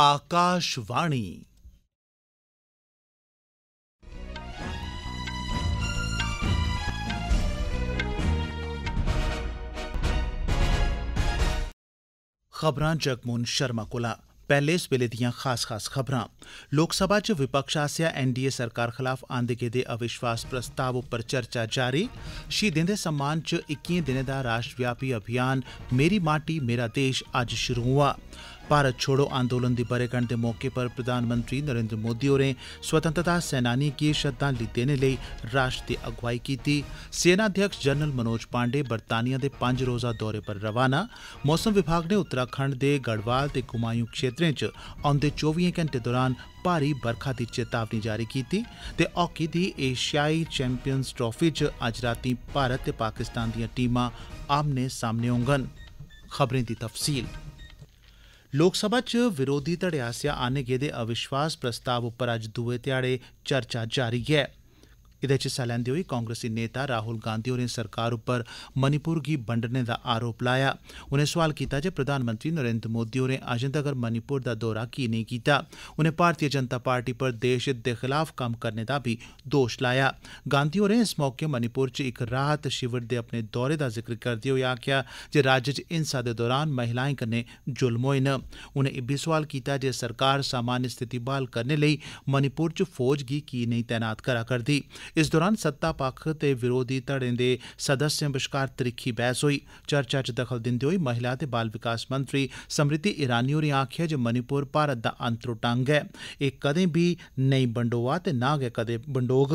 आकाशवाणी ਖਬਰਾਂ जगमोहन शर्मा ਕੋਲਾ पैह्ले इस बेले दियां खास खास खबरां लोकसभा च विपक्ष आसेआ एनडीए सरकार खलाफ आंदे गेदे अविश्वास प्रस्ताव उप्पर चर्चा जारी शहीदें दे सम्मान च इक्किएं दिनें दा राष्ट्रव्यापी अभियान मेरी माटी मेरा देश अज्ज शुरू हुआ भारत छोड़ो आंदोलन दी बरेगंड दे मौके पर प्रधानमंत्री नरेन्द्र मोदी होरें स्वतंत्रता सेनानिएं गी श्रद्धांजलि देने लेई राष्ट्र दी अगुवाई कीती सेना अध्यक्ष जनरल मनोज पांडे बरतानिया दे पंज रोजा दौरे पर रवाना मौसम विभाग ने उत्तराखंड दे गढ़वाल ते कुमायूं क्षेत्रें च औंदे चौबियें घैंटे दौरान भारी बरखा दी चेतावनी जारी कीती ते हाकी दी एशियाई चैंपियंस ट्राफी च अज्ज रातीं भारत ते पाकिस्तान दियां टीमां आमने सामने होङन खबरें दी तफसील लोक सभा च विरोधी धड़े आसेआ आन्ने गेदे अविश्वास प्रस्ताव उप्पर अज्ज दुए ध्याड़े चर्चा जारी ऐं एदे च हिस्सा लैंदे होई कांग्रेसी नेता राहुल गांधी होरें सरकार उप्पर मणिपुर गी बंडने दा आरोप लाया उनें सोआल कीता जे प्रधानमंत्री नरेन्द्र मोदी होरें अजें तगर मणिपुर दा दौरा कीह् नेईं कीता उनें भारतीय जनता पार्टी पर देश दे खलाफ कम्म करने दा बी दोश लाया गांधी होरें इस मौके मणिपुर च इक राह्त शिविर दे अपने दौरे दा जिक्र करदे होई आक्खेआ जे राज्य च हिंसा दे दौरान महिलाएं कन्नै जुल्म होए न उनें इब्बी सोआल कीता जे सरकार सामान्य स्थिति ब्हाल करने लेई मणिपुर च फौज गी कीह् नेई तैनात करा करदी इस दौरान सत्ता पक्ख ते विरोधी धड़े दे सदस्यें बश्कार त्रिक्खी बैह्स होई चर्चा च दखल दिंदे होई महिला ते बाल विकास मंत्री स्मृति ईरानी होरें आखेआ जे मणिपुर भारत दा अंतरोटंग ऐ एह् कदें बी नेईं बंडोआ ते नां गै कदें बंडोग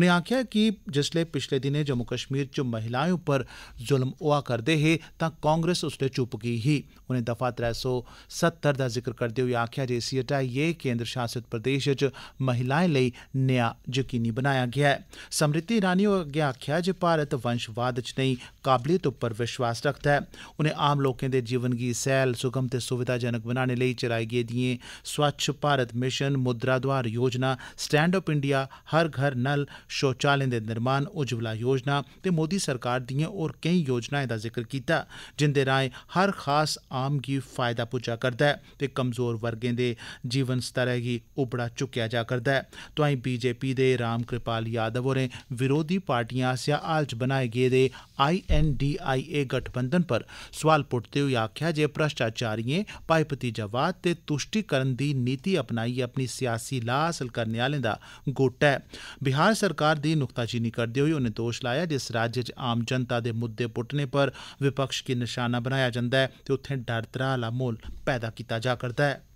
उनें आखेआ कि जिसलै पिछले दिनें जम्मू कश्मीर च महिलाएं उप्पर जुल्म होआ करदे हे तां कांग्रेस उसलै चुप गेई ही उनें दफा त्रै सौ सत्तर दा जिक्र करदे होई आखेआ जे इसी हटाइयै केन्द्र शासित प्रदेश च महिलाएं लेई न्याय यकीनी बनाया गेआ ऐ स्मृति ईरानी होरें अग्गे आक्खेआ जे भारत वंशवाद च नेई काबलियत उप्पर विश्वास रखदा ऐ उनें आम लोकें दे जीवन गी सैल सुगम ते सुविधाजनक बनाने लेई चलाई गेदिएं स्वच्छ भारत मिशन मुद्रा दोआर योजना स्टैंड अप इंडिया हर घर नल शौचालयें दे निर्माण उज्जवला योजना ते मोदी सरकार दिएं होर केई योजनाएं दा जिक्र कीता जिंदे राएं हर खास आम गी फायदा पुज्जा करदा ऐ ते कमजोर वर्गें दे जीवन स्तरै गी उबड़ा चुक्केआ जा करदा ऐ तोआई बीजेपी दे राम कृपाल यादव यादव होरें विरोधी पार्टिएं आसेआ हाल च बनाए गेदे आईएनडीआईए गठबंधन पर सोआल पुट्टदे होई आखेआ जे भ्रष्टाचारिएं भाई भतीजावाद ते तुष्टिकरण दी नीति अपनाइयै अपनी सियासी लाह् हासल करने आह्लें दा गुट ऐ बिहार सरकार दी नुक्ताचीनी करदे होई उनें दोश लाया जे इस राज्य च आम जनता दे मुद्दे पुट्टने पर विपक्ष गी नशाना बनाया जंदा ऐ ते उत्थें डर त्राह आह्ला म्हौल पैदा कीता जा'रदा ऐ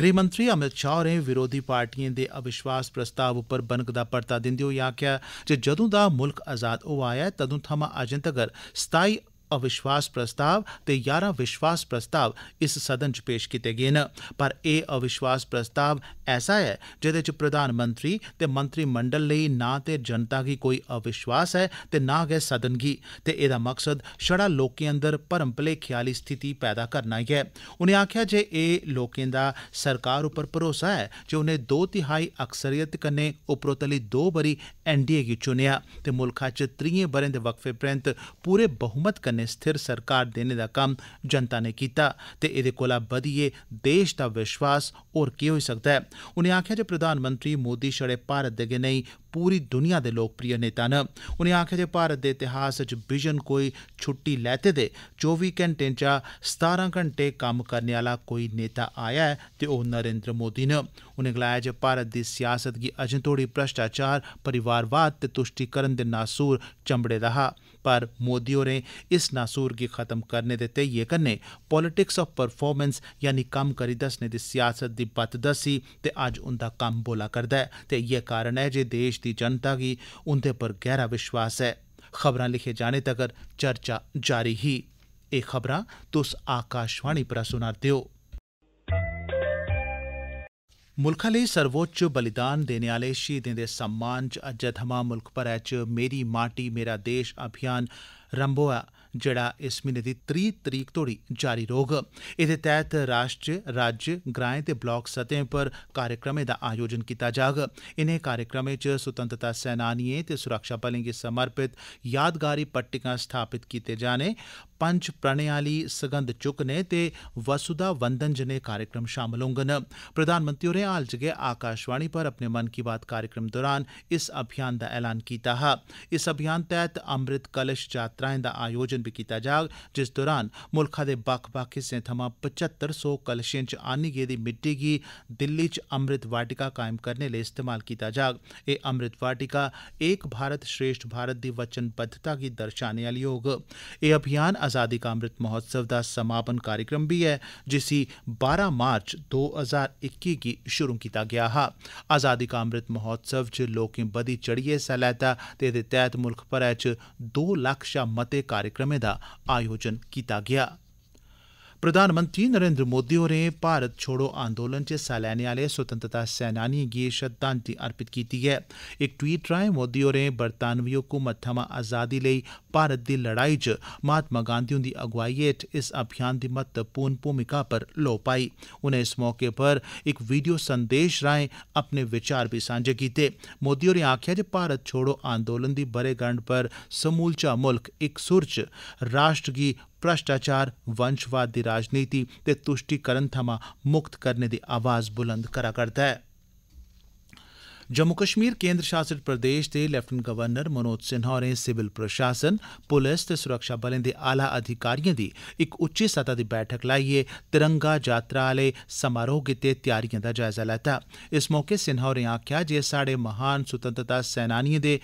गृहमंत्री अमित शाह होरें विरोधी पार्टिएं दे अविश्वास प्रस्ताव उप्पर बनकदा परता दिंदे होई आक्खेआ जे जदूं दा मुल्ख अजाद होआ ऐ तदूं थमां अजें तगर सताई अविश्वास प्रस्ताव ते ञारां विश्वास प्रस्ताव इस सदन च पेश कीते गे न पर एह् अविश्वास प्रस्ताव ऐसा ऐ जेह्दे च प्रधानमंत्री ते मंत्रिमंडल लेई ना ते जनता गी कोई अविश्वास ऐ ते ना गै सदन गी ते एह्दा मकसद छड़ा लोकें अंदर भर्म भलेखे आली स्थिति पैदा करना ऐ उनें आखेआ जे एह् लोकें दा सरकार उप्पर भरोसा ऐ जे उनें दो तिहाई अक्सरियत कन्नै उपरोतली दो बारी एनडीए गी चुनेआ ते मुल्खा च त्रीएं ब'रें दे वक्फे परैन्त पूरे बहुमत कन्नै कन्नै स्थिर सरकार देने दा कम्म जनता नै कीता ते एह्दे कोला बधियै देश दा विश्वास होर केह् होई सकदा ऐ उनें आखेआ जे प्रधानमंत्री मोदी छड़े भारत दे गै नेई ਪੂਰੀ ਦੁਨੀਆ ਦੇ ਲੋਕਪ੍ਰਿਯ ਨੇਤਾ ਨੇ ਉਹਨੇ ਆਖਿਆ ਜੇ ਭਾਰਤ ਦੇ ਇਤਿਹਾਸ ਵਿੱਚ ਵਿਜ਼ਨ ਕੋਈ ਛੁੱਟੀ ਲੈਤੇ ਦੇ 24 ਘੰਟੇ ਚ 17 ਘੰਟੇ ਕੰਮ ਕਰਨ ਵਾਲਾ ਕੋਈ ਨੇਤਾ ਆਇਆ ਹੈ ਤੇ ਉਹ ਨਰਿੰਦਰ ਮੋਦੀ ਨੇ ਉਹਨੇ ਗਲਾਇਆ ਜੇ ਭਾਰਤ ਦੀ ਸਿਆਸਤ ਕੀ ਅਜੇ ਤੋੜੀ ਭ੍ਰਸ਼ਟਾਚਾਰ ਪਰਿਵਾਰਵਾਦ ਤੇ ਤੁਸ਼ਟੀਕਰਨ ਦੇ ਨਾਸੂਰ ਚੰਬੜੇ ਰਹਾ ਪਰ ਮੋਦੀ ਹੋਰੇ ਇਸ ਨਾਸੂਰ ਕੀ ਖਤਮ ਕਰਨੇ ਦੇ ਤੇ ਇਹ ਕਨੇ ਪੋਲਿਟਿਕਸ ਆਫ ਪਰਫਾਰਮੈਂਸ ਯਾਨੀ ਕੰਮ ਕਰੀ ਦਸ ਨੇ ਦੀ ਸਿਆਸਤ ਦੀ ਬਤ ਦਸੀ ਤੇ ਅੱਜ ਉਹਦਾ ਕੰਮ ਬੋਲਾ ਕਰਦਾ ਹੈ ਤੇ ਇਹ ਕਾਰਨ ਹੈ ਜੇ ਦੇਸ਼ देश दी जनता गी उंदे पर गैहरा विश्वास ऐ खबरां लिखे जाने तगर चर्चा जारी ही एह् खबरां तुस आकाशवाणी परा सुना'रदे ओ मुल्खा लेई सर्वोच्च बलिदान देने आले शहीदें दे सम्मान च अज्जै थमां मुल्ख भरै च मेरी माटी मेरा देश अभियान रम्भोआ ऐ जेड़ा इस म्हीने दी त्री तरीक तोड़ी जारी रौह्ग एह्दे तैह्त राष्ट्री राज्य ग्राएं ते ब्लाक सतहें पर कार्यक्रमें दा आयोजन कीता जाग इनें कार्यक्रमें च सुतैंत्रता सैनानिएं ते सुरक्षाबलें गी समर्पित यादगारी पट्टिकां स्थापित कीते जाने पंच प्रणें आली सगंध चुक्कने ते वसुधा वंदन जनेह कार्यक्रम शामल होंगन प्रधानमंत्री होरें हाल च गै आकाशवाणी पर अपने मन की बात कार्यक्रम दौरान इस अभियान दा ऐलान कीता हा इस अभियान तैह्त अमृत कलश यात्राएं दा आयोजन बी कीता जाग जिस दौरान मुल्खा दे बक्ख बक्ख हिस्सें थमां पचत्तर सौ कलशें च आन्नी गेदी मिट्टी गी दिल्ली च अमृत वाटिका कायम करने लेई इस्तेमाल कीता जाग एह् अमृत वाटिका एक भारत श्रेष्ठ भारत दी वचनबद्धता गी दर्शाने आली होग एह् अभियान ਆਜ਼ਾਦੀ ਕਾ ਅੰਮ੍ਰਿਤ ਮਹੋਤਸਵ ਦਾ ਸਮਾਪਨ ਕਾਰਜਕ੍ਰਮ ਵੀ ਹੈ ਜਿਸ ਦੀ 12 ਮਾਰਚ 2021 ਕੀ ਸ਼ੁਰੂ ਕੀਤਾ ਗਿਆ ਹਾ ਆਜ਼ਾਦੀ ਕਾ ਅੰਮ੍ਰਿਤ ਮਹੋਤਸਵ ਚ ਲੋਕੀ ਬਦੀ ਚੜੀਏ ਸਲਾਤਾ ਤੇ ਦੇ ਤਹਿਤ ਮੁਲਕ ਪਰ ਚ 2 ਲੱਖ ਸ਼ਾ ਮਤੇ ਕਾਰਜਕ੍ਰਮੇ ਦਾ ਆਯੋਜਨ ਕੀਤਾ ਗਿਆ प्रधानमंत्री नरेन्द्र मोदी होरें भारत छोड़ो आंदोलन च हिस्सा लैने आले स्वतंत्रता सैनानिएं गी श्रद्धांजलि अर्पित कीती ऐ इक ट्वीट राएं मोदी होरें बरतानवी हुकूमत थमां आजादी लेई भारत दी लड़ाई च महात्मा गांधी हुंदी अगुवाई हेठ इस अभियान दी महत्वपूर्ण भूमिका पर लोऽ पाई उनें इस मौके पर इक वीडियो संदेश राएं अपने विचार बी सांझे कीते मोदी होरें आखेआ जे भारत छोड़ो आंदोलन दी ब'रेगंड पर समूलचा मुल्ख इक सुर च राष्ट्र गी भ्रष्टाचार वंशवाद दी राजनीति ते तुष्टिकरण थमां मुक्त करने दी आवाज़ बुलंद करै करदा ऐ जम्मू कश्मीर केन्द्र शासित प्रदेश दे लेफ्टिनेंट गवर्नर मनोज सिन्हा होरें सिविल प्रशासन पुलस ते सुरक्षाबलें दे आला अधिकारिएं दी इक उच्ची सतह दी बैठक लाइयै तिरंगा यात्रा आह्ले समारोह गितै त्यारिएं दा जायजा लैता इस मौके सिन्हा होरें आखेआ जे एह् महान स्वतंत्रता सैनानिएं दे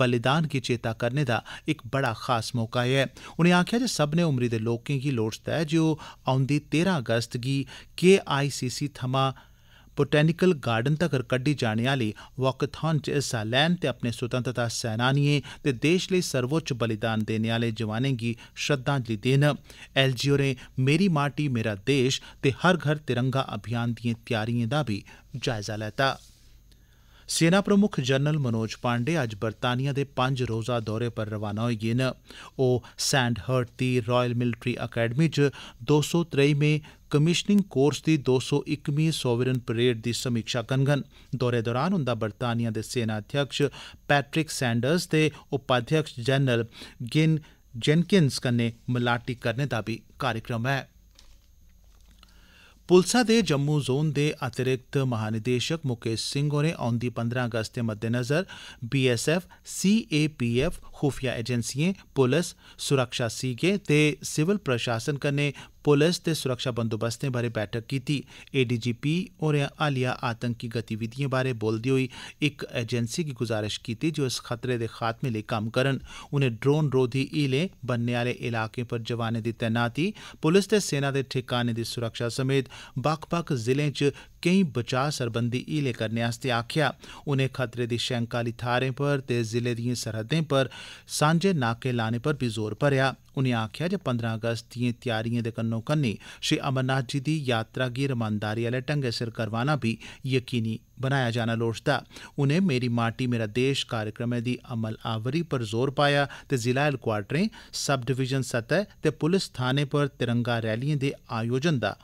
बलिदान गी चेता करने दा इक बड़ा खास मौका ऐ उनें आखेआ जे सब्मनें उम्री दे लोकें गी लोड़चदा ऐ जे ओह् औंदी तेरां अगस्त गी केआईसीसी थमां बोटैनिकल गार्डन तगर कड्डी जाने आली वाकाथन च हिस्सा लैन ते अपने सुतैंत्रता सैनानिएं ते देश लेई सर्वोच्च बलिदान देने आले जवानें गी श्रद्धांजलि देन एल जी होरें मेरी माटी मेरा देश ते हर घर तिरंगा अभियान दिएं त्यारिएं दा बी जायजा लैत्ता सेना प्रमुक्ख जनरल मनोज पांडे अज्ज बरतानिया दे पंज रोजा दौरे पर रवाना होई गे न ओह् सैंडहर्ट दी रायल मिल्ट्री अकैडमी च दो सौ त्रेईमें कमीशनिंग कोर्स दी दो सौ इकमीं सोवरन परेड दी समीक्षा करङन दौरे दौरान उंदा बरतानिया दे सेना अध्यक्ष पैट्रिक सैंडर्स ते उपाध्यक्ष जनरल गिन जेनकिन्स कन्नै मलाटी करने दा बी कार्यक्रम ऐं पुलसा दे जम्मू जोन दे अतिरिक्त महानिदेशक मुकेश सिंह होरें औंदी पंदरां अगस्त दे मद्देनज़र बीएसएफ सीएपीएफ खुफिया एजेंसिएं पुलस सुरक्षा सीगें ते सिविल प्रशासन कन्नै पुलस ते सुरक्षा बंदोबस्तें बारै बैठक कीती एडीजीपी होरें हालिया आतंकी गतिविधिएं बारै बोलदे होई इक एजेंसी गी गुजारश कीती जे ओह् इस खतरे दे खात्मे लेई कम्म करन उनें ड्रोन रोधी हीलें बन्ने आह्ले इलाकें पर जवानें दी तैनाती पुलस ते सेना दे ठिकानें दी सुरक्षा समेत बक्ख बक्ख जिलें च केई बचाऽ सरबंधी हीलें करने आस्तै आखेआ उनें खतरे दी शैंका आह्ली थाहरें पर ते जिले दिएं सरहदें पर सांझे नाके लाने पर बी जोर भरेआ ऐ उनें आक्खेआ जे पंदरां अगस्त दिएं त्यारिएं दे कन्नो कन्नी श्री अमरनाथ जी दी यात्रा गी रमानदारी आले ढंगै सिर करवाना बी यकीनी बनाया जाना लोड़चदा उनें मेरी माटी मेरा देश कार्यक्रमै दी अमल आवरी पर जोर पाया ते जिला हैडक्वार्टरें सब डिवीजन सतह ते पुलस थाने पर तिरंगा रैलिएं दे आयोजन दा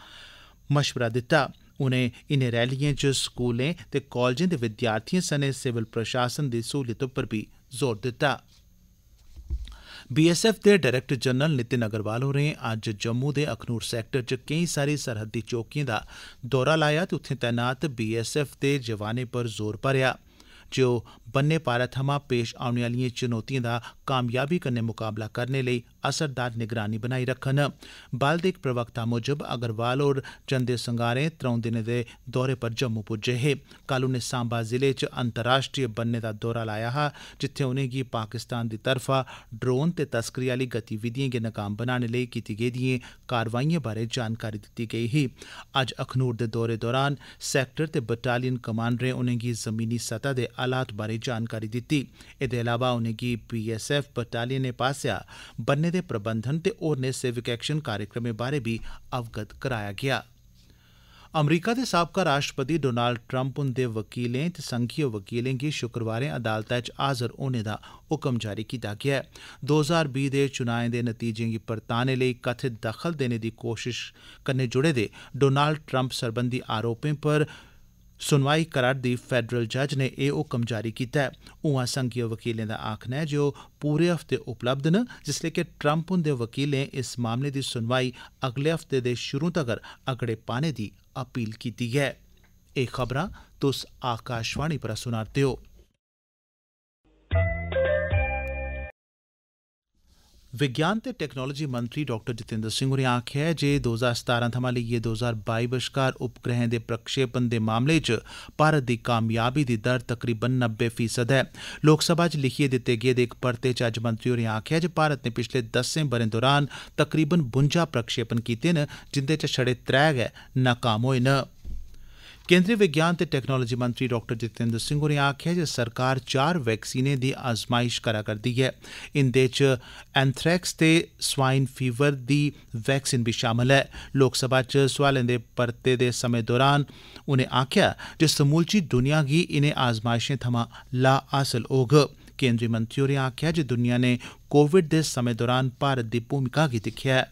मशवरा दित्ता उनें इनें रैलिएं च स्कूलें ते कालजें दे विद्यार्थिएं सने सिविल प्रशासन दी सहूलत पर बी जोर दित्ता बीएसएफ दे डायरैक्टर जनरल नितिन अग्रवाल होरें अज्ज जम्मू दे अखनूर सैक्टर च केई सारी सरहदी चौकिएं दा दौरा लाया ते उत्थें तैनात बीएसएफ दे जवानें पर जोर भरेआ जे ओह् बन्ने पारा थमां पेश औने आलिएं चुनौतिएं दा कामयाबी कन्नै मुकाबला करने लेई असरदार निगरानी बनाई रक्खन बल दे इक प्रवक्ता मूजब अग्रवाल होर जंदे संगारें त्र'ऊं दिनें दे दौरे पर जम्मू पुज्जे हे कल उनें सांबा जिले च अंतर्राष्ट्रीय बन्ने दा दौरा लाया हा जित्थे उनेंगी पाकिस्तान दी तरफा ड्रोन ते तस्करी आली गतिविधिएं गी नकाम बनाने लेई कीती गेदिएं कारवाइएं बारै जानकारी दित्ती गेई ही अज्ज अखनूर दे दौरे दौरान सैक्टर ते बटालियन कमांडरें उनेंगी जमीनी सतह दे हालात बारै जानकारी दित्ती एह्दे इलावा उनेंगी बीएसएफ बटालियनें पासेआ बन्ने दे प्रबंधन ते होरने सिविक एक्शन कार्यक्रमें बारै बी अवगत कराया गेआ अमरीका दे साबका राष्ट्रपति डोनाल्ड ट्रम्प हुंदे वकीलें ते संघीय वकीलें गी शुक्रवारें अदालतै च हाजर होने दा हुक्म जारी कीता गेआ ऐ दो ज्हार बीह् दे चुनाएं दे नतीजें गी परताने लेई कथित दखल देने दी कोशश कन्नै जुड़े दे डोनाल्ड ट्रंप सरबंधी आरोपें पर सुनवाई करा'रदी फैडरल जज नै एह् हुक्म जारी कीता ऐ उआं संघीय वकीलें दा आक्खना ऐ जे ओह् पूरे हफ्ते उपलब्ध न जिसलै के ट्रम्प हुन्दे वकीलें इस मामले दी सुनवाई अगले हफ्ते दे शुरु तगर अगड़े पाने दी अपील कीती ऐ विज्ञान ते टैक्नालोजी मंत्री डाक्टर जितेंद्र सिंह होरें आखेआ ऐ जे 2017 थमां लेइयै 2022 बश्कार उपग्रहें दे प्रक्षेपण दे मामले च भारत दी कामयाबी दी दर तकरीबन नब्बे फीसद ऐ लोकसभा च लिखियै दित्ते गेदे इक परते च अज्ज मंत्री होरें आखेआ जे भारत नै पिछले दस्सें ब'रें दौरान तकरीबन बुंजा प्रक्षेपण कीते न जिंदे चा छड़े त्रै गै नाकाम होए हे केन्द्री विज्ञान ते टैक्नालोजी मंत्री डॉ जितेन्द्र सिंह होरें आक्खेआ जे सरकार चार वैक्सीनें दी आजमाइश करै करदी ऐ इंदे च एंथ्रेक्स ते स्वाइन फीवर दी वैक्सीन बी शामल ऐ लोकसभा च सोआलें दे परते दे समें दौरान उनें आक्खेआ जे समूलची दुनिया गी इनें आजमाइशें थमां लाह् हासल होग केन्द्री मंत्री होरें आक्खेआ जे दुनिया ने कोविड दे समें दौरान भारत दी भूमिका गी दिक्खेआ ऐ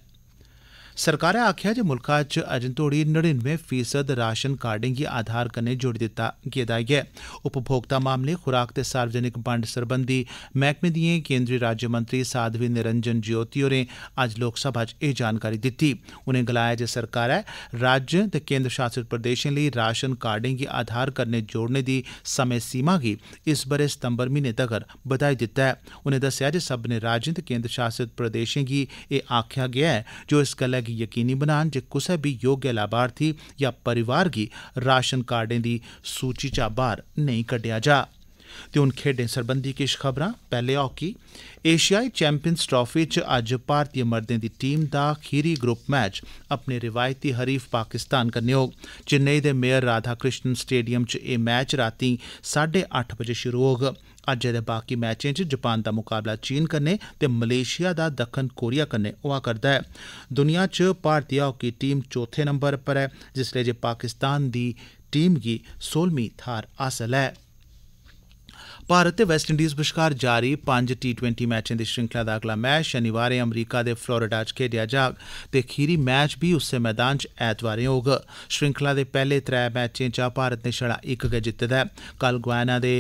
सरकारै आक्खेआ जे मुल्खै च अजें तोड़ी नड़िनमें फीसद राशन कार्डे गी आधार कन्नै जोड़ी दित्ता गेदा ऐ उपभोक्ता मामले खुराक ते सार्वजनिक बंड सरबंधी मैह्कमे दिएं केन्द्री राज्यमंत्री साध्वी निरंजन ज्योति होरें अज्ज लोकसभा च एह् जानकारी दित्ती उनें गलाया जे सरकारै राज्यें ते केन्द्र शासित प्रदेशें लेई राशन कार्डे गी आधार कन्नै जोड़ने दी समें सीमा गी इस ब'रे सितंबर म्हीने तगर बधाई दित्ता ऐ उनें दस्सेआ जे सब्मनें राज्यें ते केन्द्र शासित प्रदेशें गी एह् आखेआ गेआ ऐ जे ओह् इस गल्लै गी यकीनी बनान जे कुसै बी योग्य लाभार्थी या परिवार गी राशन कार्डें दी सूचि चा बाहर नेई कड्डेआ जा ते हून खेड्डें सरबंधी किश खबरां पैहले हाकी एशियाई चैंपियंस ट्राफी च अज्ज भारतीय मर्दें दी टीम दा खीरी ग्रुप मैच अपने रिवायती हरीफ पाकिस्तान कन्नै होग चेन्नई दे मेयर राधा कृष्णन स्टेडियम च एह् मैच रातीं साड्डे अट्ठ बजे शुरू होग अज्जै दे बाकी मैचें च जापान दा मुकाबला चीन कन्नै ते मलेशिया दा दक्खन कोरिया कन्नै होआ करदा ऐ दुनिया च भारतीय हाकी टीम चौथे नम्बर पर ऐ जिसलै जे पाकिस्तान दी टीम गी सोलमीं थाहर हासल ऐ भारत ते वेस्टइंडीज बश्कार जारी पंज टी टवैंटी मैचें दी श्रृंखला दा अगला मैच शनिवारें अमरीका दे फ्लोरिडा च खेड्डेआ जाग ते खीरी मैच बी उस्सै मैदान च ऐतवारें होग श्रृंखला दे पैहले त्रै मैचें चा भारत नै छड़ा इक गै जित्ते दा ऐ कल गुयाना दे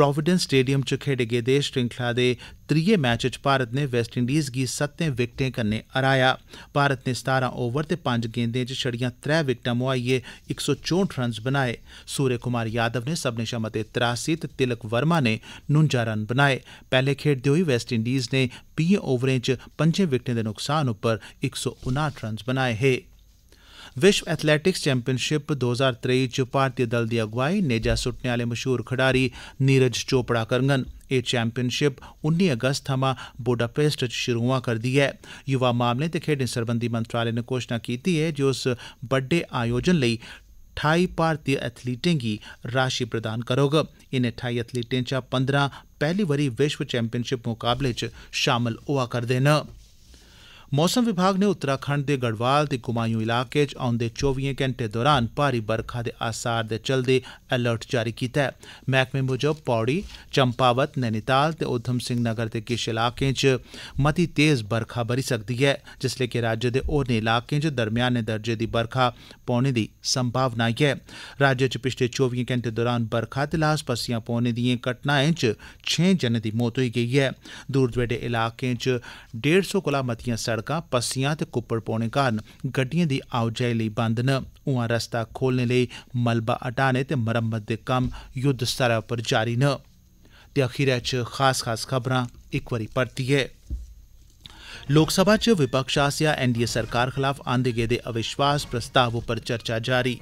प्रोविडेंस स्टेडियम च खेडे गेदे श्रृंखला दे त्रीये मैच च भारत नै वेस्ट इंडीज गी सत्तें विकटें कन्नै हराया भारत नै सतारां ओवर ते पंज गेंदें च छड़ियां त्रै विकटां मोहाइयै इक सौ चौंठ रन्स बनाए सूर्य कुमार यादव नै सब्मनें शा मते त्रासी ते तिलक वर्मा नै नुंजा रन बनाए पैहले खेडदे होई वेस्ट इंडीज नै बीहें ओवरें च पंजें विकटें दे नुकसान उप्पर इक सौ उनाहठ रन्स बनाए हे विश्व एथलेटिक्स चैंपियनशिप दो हजार त्रेई च भारतीय दल दी अगुवाई नेजा सुट्टने आले मशहूर खडारी नीरज चोपड़ा करगन एह् चैंपियनशिप उन्नी अगस्त थमां बुडापेस्ट च शुरू होआ करदी ऐ युवा मामले ते खेड्डें सरबंधी मंत्रालय नै घोषणा कीती ऐ जे उस बड्डे आयोजन लेई ठाई भारतीय एथलीटें गी राशि प्रदान करोग इनें ठाई एथलीटें चा पंदरां पैहली बारी विश्व चैंपियनशिप मुकाबले च शामल होआ करदे न मौसम विभाग नै उत्तराखंड दे गढ़वाल ते कुमायूं इलाके च औंदे चौबिएं घैंटे दौरान भारी बरखा दे आसार दे चलदे अलर्ट जारी कीता ऐ मैह्कमे मुजब पौड़ी चंपावत नैनीताल ते उधम सिंह नगर दे किश इलाकें च मती तेज बरखा बरी सकदी ऐ जिसलै कि राज्य दे होरनें इलाकें च दरम्याने दर्जे दी बरखा पौने दी संभावना ऐ राज्य च पिछले चौबिएं घैंटे दौरान बरखा ते लास पस्सियां पौने दिएं घटनाएं च छें जनें दी मौत होई गेई ऐ दूर दरेडे इलाकें च डेढ़ सौ कोला मतियां सड़कां ਸੜਕਾਂ ਪੱਸੀਆਂ ਤੇ ਕੁੱਪੜ ਪਾਉਣੇ ਕਾਰਨ ਗੱਡੀਆਂ ਦੀ ਆਵਾਜਾਈ ਲਈ ਬੰਦ ਨ ਉਹਾ ਰਸਤਾ ਖੋਲਣ ਲਈ ਮਲਬਾ ਹਟਾਣੇ ਤੇ ਮਰੰਮਤ ਦੇ ਕੰਮ ਯੁੱਧ ਸਤਰ ਉੱਪਰ ਜਾਰੀ ਨ ਤੇ ਅਖੀਰ ਚ ਖਾਸ ਖਾਸ ਖਬਰਾਂ ਇੱਕ ਵਾਰੀ ਪੜਤੀ ਹੈ ਲੋਕ ਸਭਾ ਚ ਵਿਪਕਸ਼ ਆਸਿਆ ਐਨਡੀਏ ਸਰਕਾਰ ਖਿਲਾਫ ਆਂਦੇ ਗਏ ਦੇ ਅਵਿਸ਼ਵਾਸ ਪ੍ਰਸਤਾਵ ਉੱਪਰ ਚਰਚਾ ਜਾਰੀ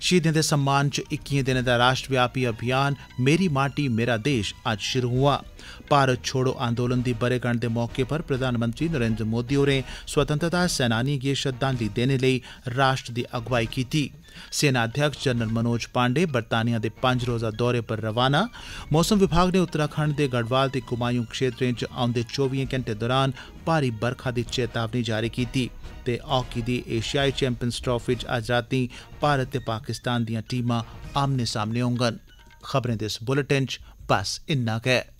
शहीदें दे सम्मान च इक्कियें दिनें दा राश्ट्रव्यापी अभियान मेरी माटी मेरा देश अज्ज शुरू हुआ भारत छोड़ो आंदोलन दी बरेगंड दे मौके पर प्रधानमंत्री नरेन्द्र मोदी होरें स्वतंत्रता सेनानिएं गी श्रद्धांजलि देने लेई राश्ट्र दी अगुवाई कीती सेना अध्यक्ष जनरल मनोज पांडे बरतानिया दे पंज रोजा दौरे पर रवाना मौसम विभाग ने उत्तराखंड दे गढ़वाल ते कुमायूं क्षेत्रें च औंदे चौबियें घैंटे दौरान भारी बरखा दी चेतावनी जारी कीती ਤੇ ਹਾਕੀ ਦੀ ਏਸ਼ੀਆਈ ਚੈਂਪੀਅਨਸ ਟਰਾਫੀ 'ਚ ਅੱਜ ਰਾਤੀ ਭਾਰਤ ਤੇ ਪਾਕਿਸਤਾਨ ਦੀਆਂ ਟੀਮਾਂ ਆਮਨੇ ਸਾਹਮਣੇ ਹੋਣਗੀਆਂ ਖਬਰਾਂ ਦੇ ਇਸ ਬੁਲੇਟਿਨ 'ਚ ਬਸ ਇੰਨਾ ਹੈ